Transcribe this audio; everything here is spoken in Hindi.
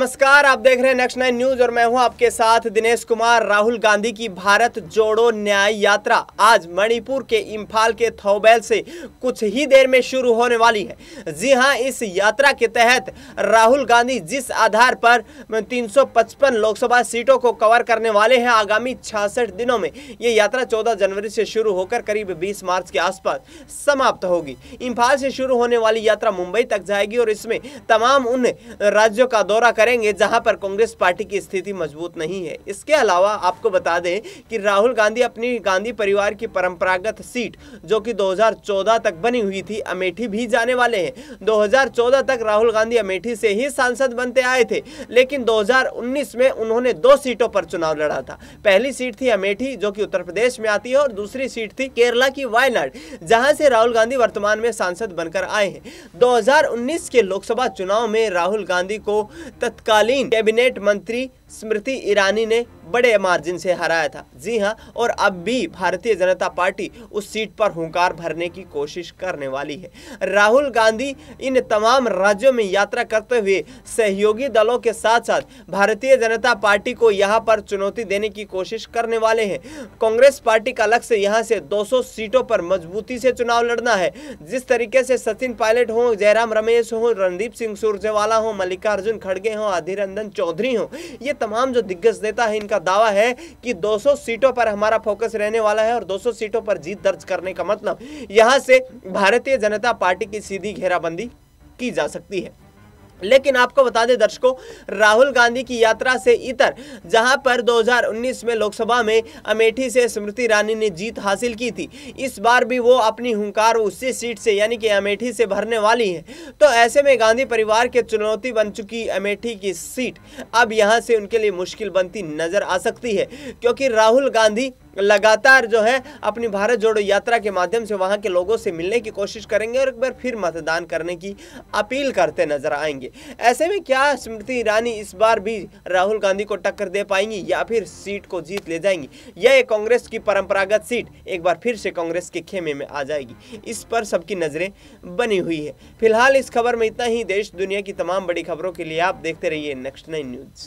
नमस्कार आप देख रहे हैं नेक्स्ट नाइन न्यूज और मैं हूं आपके साथ दिनेश कुमार राहुल गांधी की भारत जोड़ो न्याय यात्रा आज मणिपुर के इम्फाल के थौबैल से कुछ ही देर में शुरू होने वाली है जी हां इस यात्रा के तहत राहुल गांधी जिस आधार पर 355 लोकसभा सीटों को कवर करने वाले हैं आगामी छियासठ दिनों में ये यात्रा चौदह जनवरी से शुरू होकर करीब बीस मार्च के आसपास समाप्त होगी इम्फाल से शुरू होने वाली यात्रा मुंबई तक जाएगी और इसमें तमाम उन राज्यों का दौरा करें करेंगे जहां पर कांग्रेस पार्टी की स्थिति मजबूत नहीं है इसके अलावा आपको बता दें कि राहुल गांधी अपनी गांधी परिवार की परंपरागत सीट जो कि 2014 तक बनी हुई थी अमेठी भी जाने वाले हैं 2014 तक राहुल गांधी अमेठी से ही सांसद बनते आए थे लेकिन 2019 में उन्होंने दो सीटों पर चुनाव लड़ा था पहली सीट थी अमेठी जो की उत्तर प्रदेश में आती है और दूसरी सीट थी केरला की वायनाड जहां से राहुल गांधी वर्तमान में सांसद बनकर आए हैं दो के लोकसभा चुनाव में राहुल गांधी को तथ तत्कालीन कैबिनेट मंत्री स्मृति ईरानी ने बड़े मार्जिन से हराया था जी हाँ और अब भी भारतीय जनता पार्टी उस सीट पर हुंकार भरने की कोशिश करने वाली है राहुल गांधी इन तमाम राज्यों में यात्रा करते हुए सहयोगी दलों के साथ साथ भारतीय जनता पार्टी को यहाँ पर चुनौती देने की कोशिश करने वाले हैं कांग्रेस पार्टी का लक्ष्य यहाँ से दो सीटों पर मजबूती से चुनाव लड़ना है जिस तरीके से सचिन पायलट हों जयराम रमेश हों रणदीप सिंह सुरजेवाला हों मल्लिकार्जुन खड़गे हों अधीर चौधरी हों ये तमाम जो दिग्गज नेता है इनका दावा है कि 200 सीटों पर हमारा फोकस रहने वाला है और 200 सीटों पर जीत दर्ज करने का मतलब यहां से भारतीय जनता पार्टी की सीधी घेराबंदी की जा सकती है लेकिन आपको बता दें दर्शकों राहुल गांधी की यात्रा से इतर जहां पर 2019 में लोकसभा में अमेठी से स्मृति ईरानी ने जीत हासिल की थी इस बार भी वो अपनी हुंकार उसी सीट से यानी कि अमेठी से भरने वाली हैं तो ऐसे में गांधी परिवार के चुनौती बन चुकी अमेठी की सीट अब यहाँ से उनके लिए मुश्किल बनती नजर आ सकती है क्योंकि राहुल गांधी लगातार जो है अपनी भारत जोड़ो यात्रा के माध्यम से वहाँ के लोगों से मिलने की कोशिश करेंगे और एक बार फिर मतदान करने की अपील करते नजर आएंगे ऐसे में क्या स्मृति ईरानी इस बार भी राहुल गांधी को टक्कर दे पाएंगी या फिर सीट को जीत ले जाएंगी यह कांग्रेस की परंपरागत सीट एक बार फिर से कांग्रेस के खेमे में आ जाएगी इस पर सबकी नज़रें बनी हुई है फिलहाल इस खबर में इतना ही देश दुनिया की तमाम बड़ी खबरों के लिए आप देखते रहिए नेक्स्ट नाइन न्यूज़